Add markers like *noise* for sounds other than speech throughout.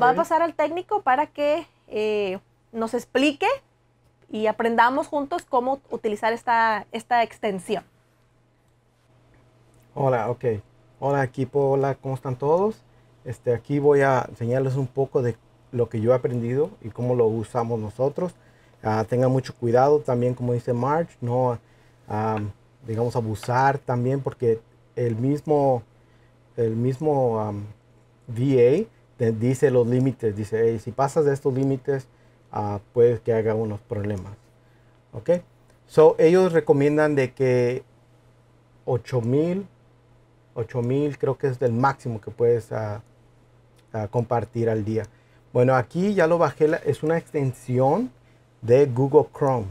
va a pasar al técnico para que eh, nos explique y aprendamos juntos cómo utilizar esta, esta extensión. Hola, ok. Hola equipo, hola, ¿cómo están todos? Este, aquí voy a enseñarles un poco de lo que yo he aprendido y cómo lo usamos nosotros. Ah, tengan mucho cuidado también, como dice March, no, ah, digamos, abusar también porque el mismo, el mismo ah, VA dice los límites, dice, si pasas de estos límites, ah, puedes que haga unos problemas. ¿Ok? So, ellos recomiendan de que 8000, 8000 creo que es el máximo que puedes ah, ah, compartir al día. Bueno, aquí ya lo bajé, es una extensión de Google Chrome.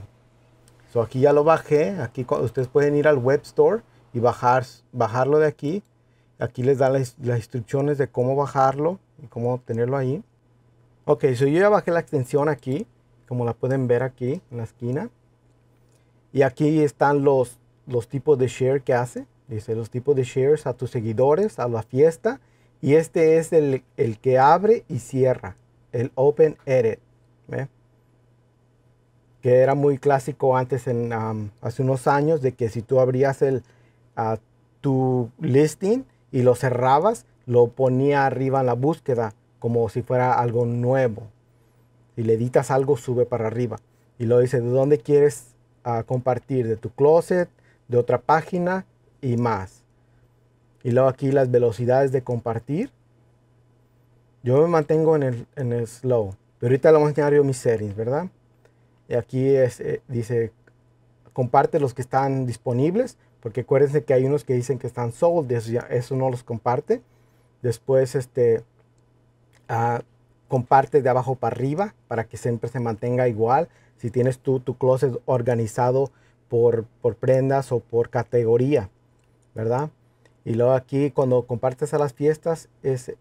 So, aquí ya lo bajé, aquí ustedes pueden ir al Web Store y bajar, bajarlo de aquí. Aquí les da las instrucciones de cómo bajarlo y cómo obtenerlo ahí. Ok, yo ya bajé la extensión aquí, como la pueden ver aquí en la esquina. Y aquí están los, los tipos de share que hace. Dice los tipos de shares a tus seguidores, a la fiesta. Y este es el, que abre y cierra, el Open Edit. Que era muy clásico antes, en, um, hace unos años, de que si tú abrías el, tu listing y lo cerrabas, lo ponía arriba en la búsqueda como si fuera algo nuevo. y le editas algo, sube para arriba. Y lo dice, ¿de dónde quieres ah, compartir? ¿De tu closet? ¿De otra página? Y más. Y luego aquí las velocidades de compartir. Yo me mantengo en el, en slow. Pero ahorita lo vamos a enseñar yo mis series, ¿verdad? Y aquí eh, dice, comparte los que están disponibles. Porque acuérdense que hay unos que dicen que están sold. eso no los comparte. Después, este, ah, comparte de abajo para arriba para que siempre se mantenga igual. Si tienes tú tu closet organizado por, por prendas o por categoría, ¿verdad? Y luego aquí cuando compartes a las fiestas es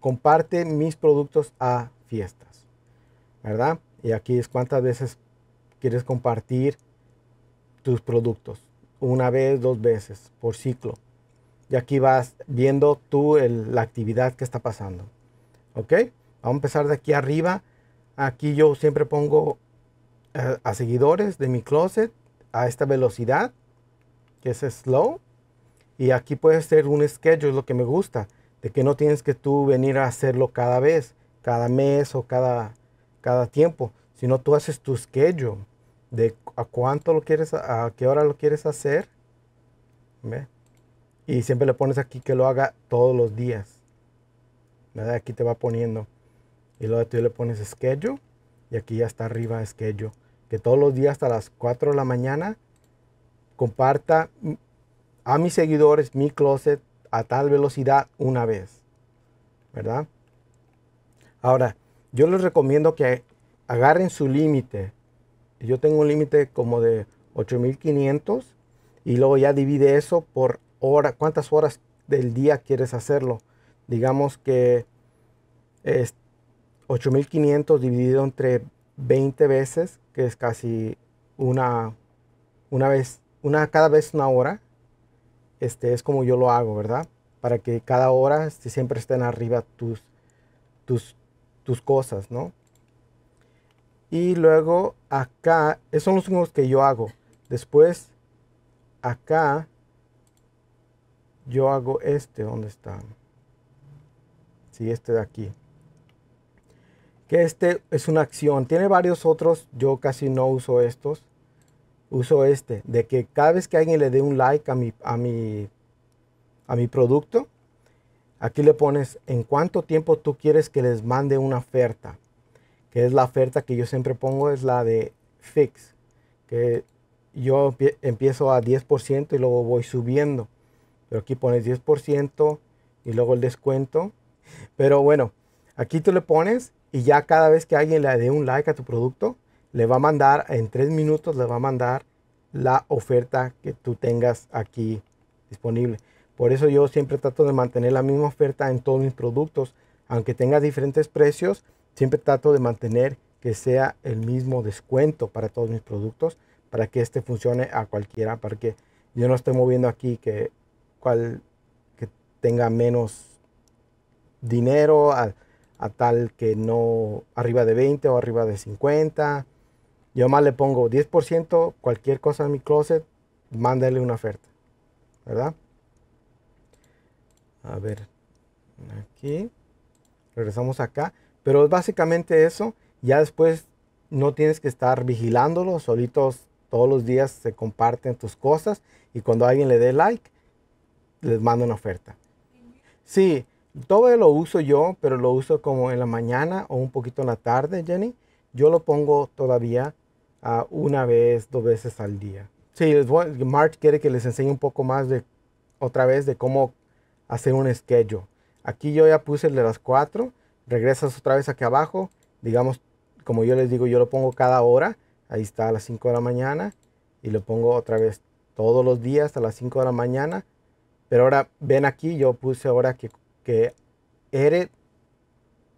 comparte mis productos a fiestas, ¿verdad? Y aquí es cuántas veces quieres compartir tus productos, una vez, dos veces por ciclo. Y aquí vas viendo tú la actividad que está pasando. ¿Ok? Vamos a empezar de aquí arriba. Aquí yo siempre pongo eh, a, seguidores de mi closet a esta velocidad, que es slow. Y aquí puedes hacer un schedule, lo que me gusta, de que no tienes que tú venir a hacerlo cada vez, cada mes o cada, cada tiempo, sino tú haces tu schedule de a cuánto lo quieres, a qué hora lo quieres hacer. ¿Ve? Y siempre le pones aquí que lo haga todos los días. ¿Verdad? Aquí te va poniendo. Y luego tú le pones schedule. Y aquí ya está arriba schedule. Que todos los días hasta las 4 de la mañana comparta a mis seguidores mi closet a tal velocidad una vez. ¿Verdad? Ahora, yo les recomiendo que agarren su límite. Yo tengo un límite como de 8500 y luego ya divide eso por hora, cuántas horas del día quieres hacerlo. Digamos que es 8500 dividido entre 20 veces, que es casi una, una vez, una cada vez una hora. Este es como yo lo hago, ¿verdad? Para que cada hora este, siempre estén arriba tus, tus, tus cosas, ¿no? Y luego acá, esos son los que yo hago. Después, acá yo hago este ¿dónde está. sí, este de aquí. Que este es una acción. Tiene varios otros. Yo casi no uso estos. Uso este. De que cada vez que alguien le dé un like a mi, a a mi producto. Aquí le pones en cuánto tiempo tú quieres que les mande una oferta. Que es la oferta que yo siempre pongo. Es la de fix. Que yo empiezo a 10% y luego voy subiendo pero aquí pones 10% y luego el descuento. Pero bueno, aquí tú le pones y ya cada vez que alguien le dé un like a tu producto, le va a mandar en tres minutos, le va a mandar la oferta que tú tengas aquí disponible. Por eso yo siempre trato de mantener la misma oferta en todos mis productos. Aunque tenga diferentes precios, siempre trato de mantener que sea el mismo descuento para todos mis productos para que este funcione a cualquiera, para que yo no esté moviendo aquí que cual que tenga menos dinero a, tal que no arriba de 20 o arriba de 50. Yo más le pongo 10%, cualquier cosa en mi closet, mándale una oferta, ¿verdad? A ver, aquí, regresamos acá, pero es básicamente eso, ya después no tienes que estar vigilándolo, solitos todos los días se comparten tus cosas y cuando alguien le dé like, les mando una oferta. Sí, todo lo uso yo, pero lo uso como en la mañana o un poquito en la tarde, Jenny. Yo lo pongo todavía ah, una vez, dos veces al día. Sí, Mark quiere que les enseñe un poco más de otra vez de cómo hacer un schedule. Aquí yo ya puse el de las 4. Regresas otra vez aquí abajo. Digamos, como yo les digo, yo lo pongo cada hora. Ahí está a las 5 de la mañana. Y lo pongo otra vez todos los días a las 5 de la mañana pero ahora ven aquí, yo puse ahora que, que edit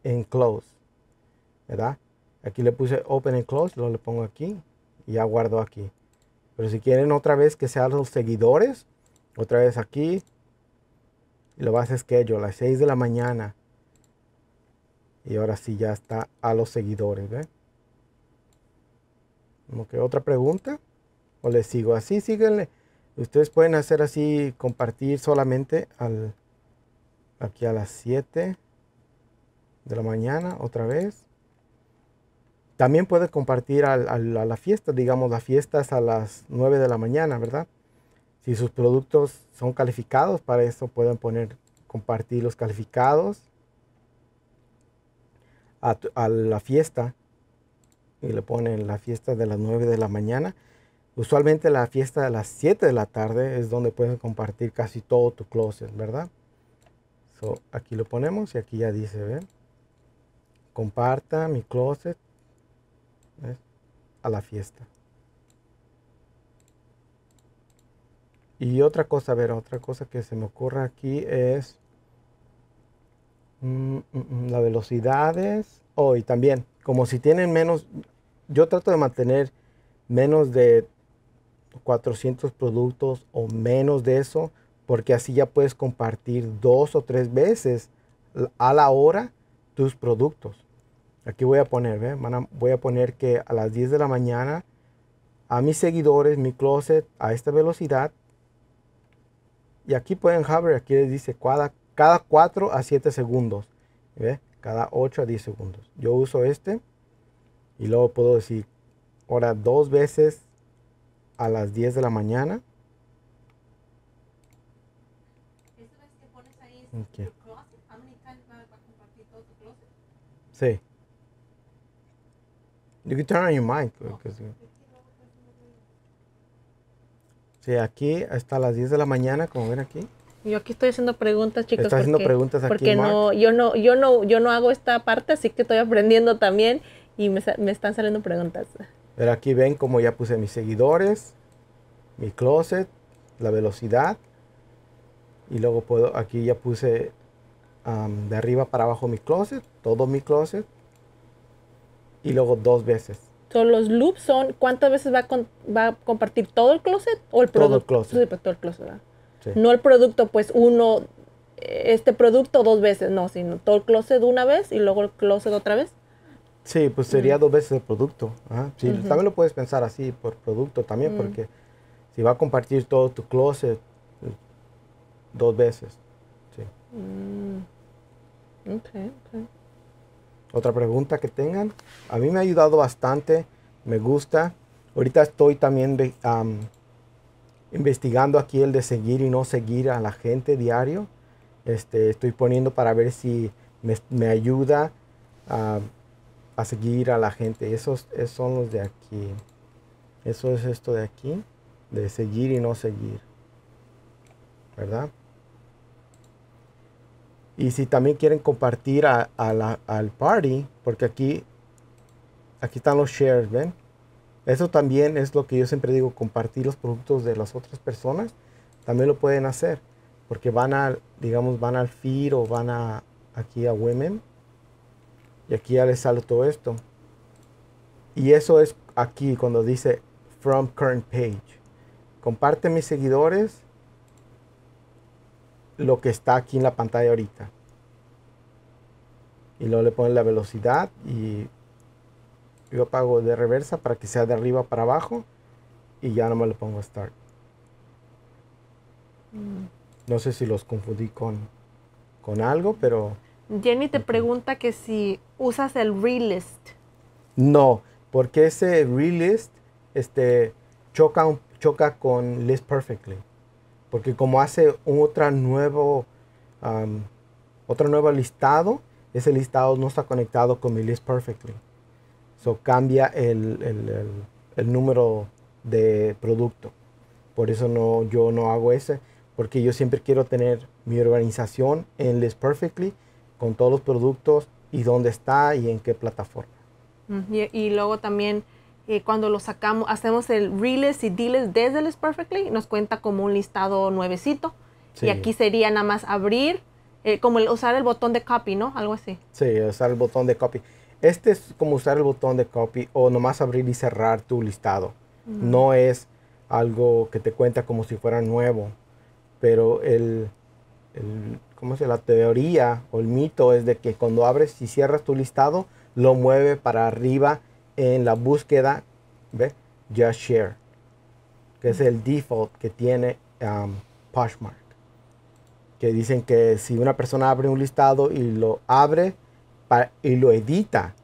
and close, ¿verdad? Aquí le puse open and close, lo le pongo aquí y ya guardo aquí. Pero si quieren otra vez que sean los seguidores, otra vez aquí, y lo vas a yo a las 6 de la mañana. Y ahora sí ya está a los seguidores, ¿ve? Como que otra pregunta. O le sigo así, síguenle. Ustedes pueden hacer así, compartir solamente al, aquí a las 7 de la mañana otra vez. También pueden compartir a la fiesta, digamos, las fiestas a las 9 de la mañana, ¿verdad? Si sus productos son calificados, para eso pueden poner compartir los calificados a, a la fiesta y le ponen la fiesta de las 9 de la mañana. Usualmente la fiesta de las 7 de la tarde es donde puedes compartir casi todo tu closet, ¿verdad? aquí lo ponemos y aquí ya dice, ¿ven? Comparta mi closet a la fiesta. Y otra cosa, a ver, otra cosa que se me ocurra aquí es mm, mm, mm, La velocidad las velocidades. Oh, y también, como si tienen menos, yo trato de mantener menos de 400 productos o menos de eso, porque así ya puedes compartir dos o tres veces a la hora tus productos. Aquí voy a poner, ¿eh? voy a poner que a las 10 de la mañana a mis seguidores, mi closet, a esta velocidad. Y aquí pueden haber, aquí les dice cada, cada 4 a 7 segundos. Cada 8 a 10 segundos. Yo uso este y luego puedo decir, ahora dos veces a las 10 de la mañana. Okay. Sí. You mic. Sí, aquí hasta las 10 de la mañana, como ven aquí. Yo aquí estoy haciendo preguntas, chicos. haciendo preguntas aquí, Porque no, yo no, yo no, yo no hago esta parte, así que estoy aprendiendo también y me, me están saliendo preguntas. Pero aquí ven como ya puse mis seguidores, mi closet, la velocidad. Y luego puedo, aquí ya puse de arriba para abajo mi closet, todo mi closet. Y luego dos veces. ¿Son los loops son cuántas veces va a, va compartir todo el closet o el producto. Pues, todo el closet. closet No el producto, pues uno, este producto dos veces, no, sino todo el closet una vez y luego el closet otra vez. Sí, pues mm. sería dos veces el producto. Sí, También lo puedes pensar así, por producto también, mm. porque si va a compartir todo tu closet, eh, dos veces. Sí. Mm. Okay, Otra pregunta que tengan. A mí me ha ayudado bastante, me gusta. Ahorita estoy también investigando aquí el de seguir y no seguir a la gente diario. Este, estoy poniendo para ver si me, ayuda. a a seguir a la gente. Esos, son los de aquí. Eso es esto de aquí, de seguir y no seguir. ¿Verdad? Y si también quieren compartir al party, porque aquí, aquí están los shares, ¿ven? Eso también es lo que yo siempre digo, compartir los productos de las otras personas, también lo pueden hacer, porque van al, digamos, van al feed o van a, aquí a Women, y aquí ya le todo esto. Y eso es aquí cuando dice from current page. Comparte mis seguidores lo que está aquí en la pantalla ahorita. Y luego le ponen la velocidad y yo apago de reversa para que sea de arriba para abajo y ya no me lo pongo a start. Mm. No sé si los confundí con, con algo, pero... Jenny te pregunta que si usas el realist. No, porque ese realist este, choca, choca con list perfectly. Porque como hace otro nuevo listado, ese listado no está conectado con mi list perfectly. So cambia el, número de producto. Por eso no, yo no hago ese, porque yo siempre quiero tener mi organización en list perfectly con todos los productos y dónde está y en qué plataforma. Mm, y, luego también eh, cuando lo sacamos, hacemos el reels y deals desde el Perfectly, nos cuenta como un listado nuevecito. Y aquí sería nada más abrir, eh, como usar el botón de copy, ¿no? Algo así. Sí, usar el botón de copy. Este es como usar el botón de copy o nomás abrir y cerrar tu listado. No es algo que te cuenta como si fuera nuevo, pero el, ¿cómo se la teoría o el mito es de que cuando abres y cierras tu listado, lo mueve para arriba en la búsqueda, ¿ve? Just Share, que es el default que tiene um, Poshmark. Que dicen que si una persona abre un listado y lo abre y lo edita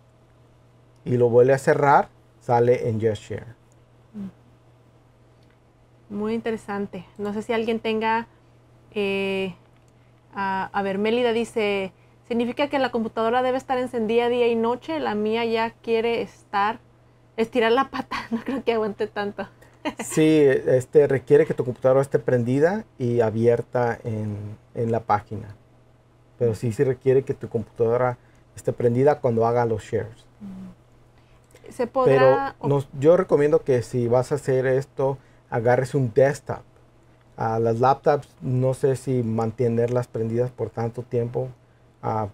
y lo vuelve a cerrar, sale en Just Share. Mm. Muy interesante. No sé si alguien tenga eh, a, ver, Mélida dice, significa que la computadora debe estar encendida día y noche, la mía ya quiere estar, estirar la pata, *laughs* no creo que aguante tanto. Sí, este, requiere que tu computadora esté prendida y abierta en, la página. Pero sí, sí requiere que tu computadora esté prendida cuando haga los shares. Mm. ¿Se Pero yo recomiendo que si vas a hacer esto, agarres un desktop las laptops, no sé si mantenerlas prendidas por tanto tiempo ah,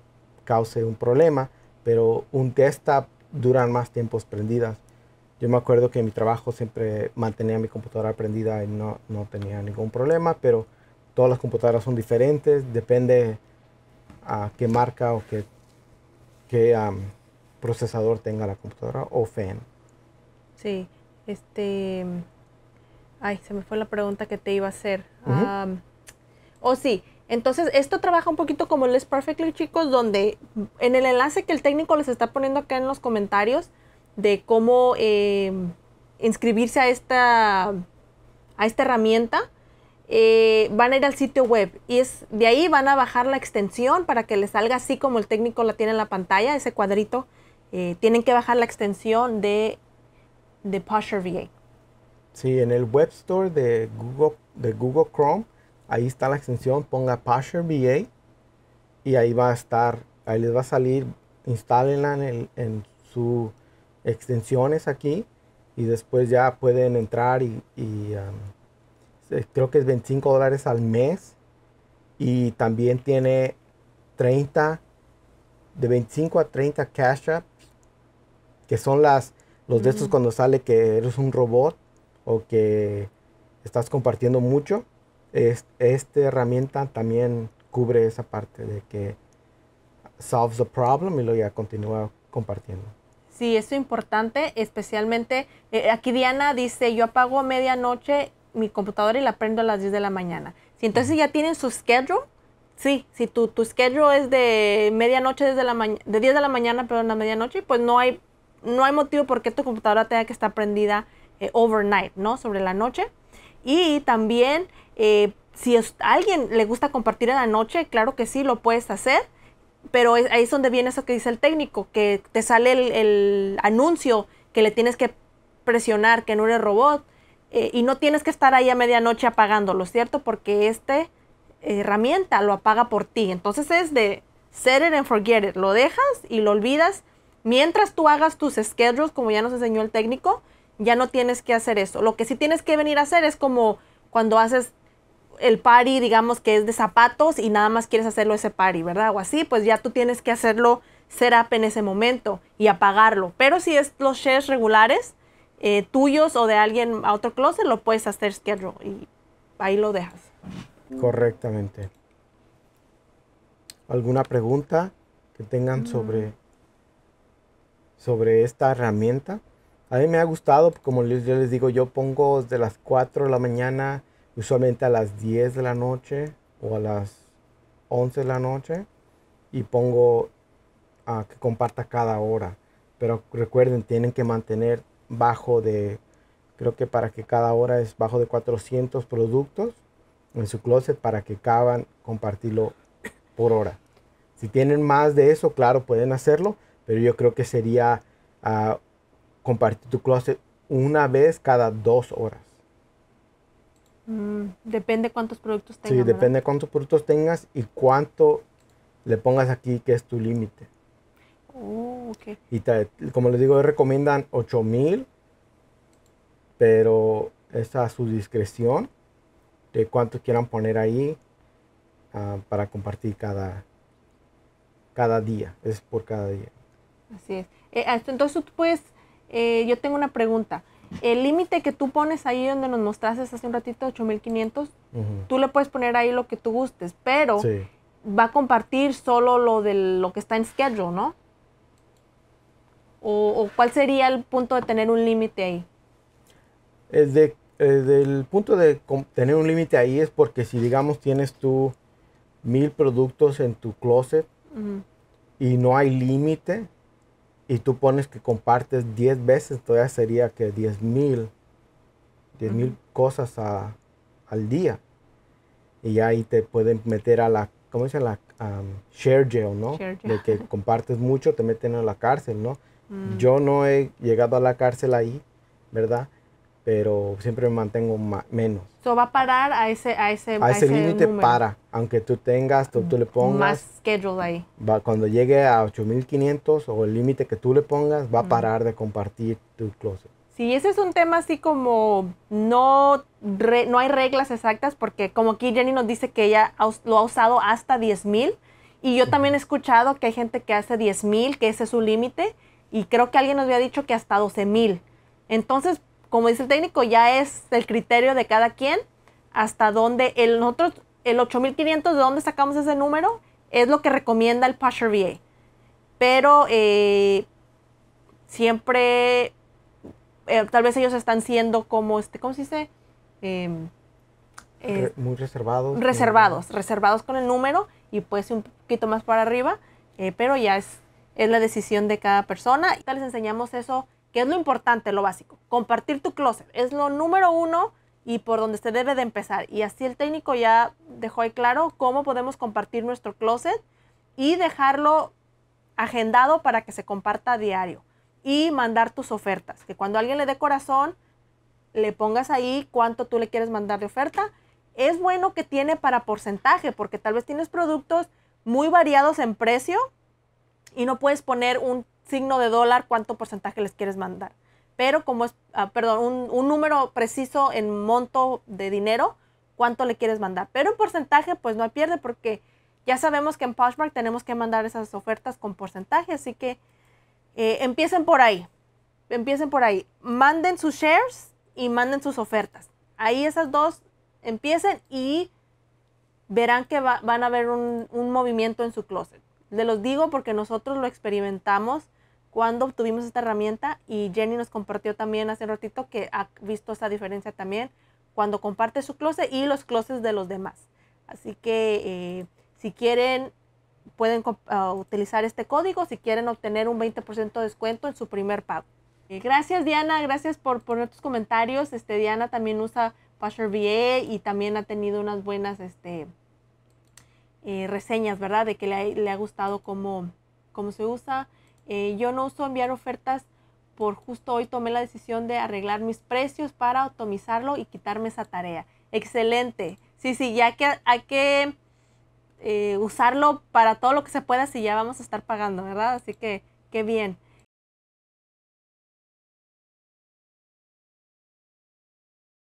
cause un problema, pero un desktop duran más tiempos prendidas. Yo me acuerdo que en mi trabajo siempre mantenía mi computadora prendida y no, no tenía ningún problema, pero todas las computadoras son diferentes, depende a ah, qué marca o qué, qué procesador tenga la computadora o fan. Sí, este Ay, se me fue la pregunta que te iba a hacer. o oh, sí, entonces, esto trabaja un poquito como el Perfectly, chicos, donde en el enlace que el técnico les está poniendo acá en los comentarios de cómo em, inscribirse a esta, a esta herramienta, eh, van a ir al sitio web y es, de ahí van a bajar la extensión para que les salga así como el técnico la tiene en la pantalla, ese cuadrito. Eh, tienen que bajar la extensión de, de VA. Sí, en el Web Store de Google, de Google Chrome, ahí está la extensión, ponga Pasher VA y ahí va a estar, ahí les va a salir, instálenla en, sus extensiones aquí y después ya pueden entrar y, um, creo que es 25 dólares al mes y también tiene 30 de 25 a 30 cash apps que son las los de estos mm. cuando sale que eres un robot o que estás compartiendo mucho, es, esta herramienta también cubre esa parte de que solves the problem y lo ya continúa compartiendo. Sí, eso es importante, especialmente eh, aquí Diana dice, yo apago a medianoche mi computadora y la prendo a las 10 de la mañana. Si entonces ya tienen su schedule, sí, si tu, tu schedule es de medianoche desde la de 10 de la mañana, perdón, a medianoche, pues no hay no hay motivo por qué tu computadora tenga que estar prendida eh, overnight, ¿no? Sobre la noche. Y también, eh, si a alguien le gusta compartir en la noche, claro que sí, lo puedes hacer. Pero ahí es donde viene eso que dice el técnico, que te sale el, anuncio que le tienes que presionar, que no eres robot. Eh, y no tienes que estar ahí a medianoche apagándolo, ¿cierto? Porque esta herramienta lo apaga por ti. Entonces es de set it and forget it. Lo dejas y lo olvidas mientras tú hagas tus schedules, como ya nos enseñó el técnico, ya no tienes que hacer eso. Lo que sí tienes que venir a hacer es como cuando haces el party, digamos que es de zapatos y nada más quieres hacerlo ese party, ¿verdad? O así, pues ya tú tienes que hacerlo ser up en ese momento y apagarlo. Pero si es los shares regulares, eh, tuyos o de alguien a otro closet, lo puedes hacer schedule y ahí lo dejas. Correctamente. ¿Alguna pregunta que tengan mm. sobre, sobre esta herramienta? A mí me ha gustado, como les, yo les digo, yo pongo de las 4 de la mañana, usualmente a las 10 de la noche o a las 11 de la noche, y pongo a ah, que comparta cada hora. Pero recuerden, tienen que mantener bajo de, creo que para que cada hora es bajo de 400 productos en su closet para que caban compartirlo por hora. Si tienen más de eso, claro, pueden hacerlo, pero yo creo que sería... Ah, compartir tu closet una vez cada dos horas. Mm, depende cuántos productos tengas. Sí, depende cuántos productos tengas y cuánto le pongas aquí, que es tu límite. Oh, y como les digo, recomiendan 8000, pero es a su discreción de cuánto quieran poner ahí ah, para compartir cada, cada día. Es por cada día. Así es. Eh, ah, entonces tú puedes eh, yo tengo una pregunta. El límite que tú pones ahí donde nos mostraste hace un ratito, 8500, tú le puedes poner ahí lo que tú gustes, pero va a compartir solo lo de lo que está en schedule, ¿no? O, cuál sería el punto de tener un límite ahí? Eh, eh, el punto de tener un límite ahí es porque si, digamos, tienes tú mil productos en tu closet y no hay límite, y tú pones que compartes 10 veces, todavía sería que 10 mil, 10 mil cosas a, al día. Y ahí te pueden meter a la, ¿cómo se llama? share jail, ¿no? De que *laughs* compartes mucho, te meten a la cárcel, ¿no? Mm. Yo no he llegado a la cárcel ahí, ¿verdad? pero siempre me mantengo menos. So va a parar a ese a ese, a ese, límite para, aunque tú tengas, tú, tú, le pongas más schedule ahí. Va, cuando llegue a 8500 o el límite que tú le pongas, va a mm. parar de compartir tu closet. Sí, ese es un tema así como no, no hay reglas exactas porque como aquí Jenny nos dice que ella lo ha usado hasta 10,000 y yo también he escuchado que hay gente que hace 10,000, que ese es su límite y creo que alguien nos había dicho que hasta 12,000. Entonces, como dice el técnico, ya es el criterio de cada quien hasta dónde el nosotros, el 8500, de dónde sacamos ese número, es lo que recomienda el Pasher VA. Pero eh, siempre, eh, tal vez ellos están siendo como, este, ¿cómo se dice? Em, eh, muy reservados. Reservados, reservados con el número y pues un poquito más para arriba, pero ya es, es la decisión de cada persona. les enseñamos eso que es lo importante, lo básico. Compartir tu closet es lo número uno y por donde se debe de empezar. Y así el técnico ya dejó ahí claro cómo podemos compartir nuestro closet y dejarlo agendado para que se comparta a diario. Y mandar tus ofertas, que cuando alguien le dé corazón, le pongas ahí cuánto tú le quieres mandar de oferta. Es bueno que tiene para porcentaje, porque tal vez tienes productos muy variados en precio y no puedes poner un signo de dólar, cuánto porcentaje les quieres mandar. Pero como es, ah, perdón, un, número preciso en monto de dinero, cuánto le quieres mandar. Pero en porcentaje, pues no pierde porque ya sabemos que en Poshmark tenemos que mandar esas ofertas con porcentaje. Así que eh, empiecen por ahí. Empiecen por ahí. Manden sus shares y manden sus ofertas. Ahí esas dos empiecen y verán que van a ver un, movimiento en su closet. Les los digo porque nosotros lo experimentamos cuando obtuvimos esta herramienta y Jenny nos compartió también hace un ratito que ha visto esa diferencia también cuando comparte su closet y los closets de los demás. Así que eh, si quieren pueden ah, utilizar este código si quieren obtener un 20% de descuento en su primer pago. Eh, gracias Diana, gracias por poner tus comentarios. Este, Diana también usa Fasher VA y también ha tenido unas buenas este, eh, reseñas, ¿verdad? De que le ha, gustado cómo se usa. Eh, yo no uso enviar ofertas por justo hoy tomé la decisión de arreglar mis precios para automatizarlo y quitarme esa tarea. Excelente. Sí, sí, ya que hay que eh, usarlo para todo lo que se pueda si ya vamos a estar pagando, ¿verdad? Así que, qué bien.